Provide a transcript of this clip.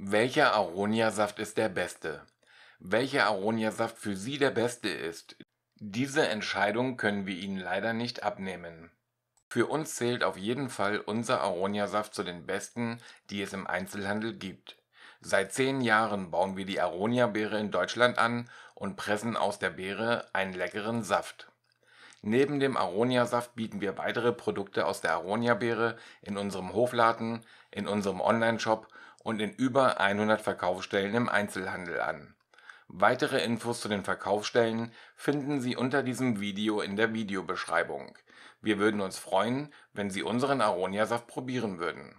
Welcher Aronia-Saft ist der beste? Welcher Aronia-Saft für Sie der beste ist, diese Entscheidung können wir Ihnen leider nicht abnehmen. Für uns zählt auf jeden Fall unser Aronia-Saft zu den besten, die es im Einzelhandel gibt. Seit zehn Jahren bauen wir die Aronia-Beere in Deutschland an und pressen aus der Beere einen leckeren Saft. Neben dem Aronia-Saft bieten wir weitere Produkte aus der Aronia-Beere in unserem Hofladen, in unserem Onlineshop und in über 100 Verkaufsstellen im Einzelhandel an. Weitere Infos zu den Verkaufsstellen finden Sie unter diesem Video in der Videobeschreibung. Wir würden uns freuen, wenn Sie unseren Aronia-Saft probieren würden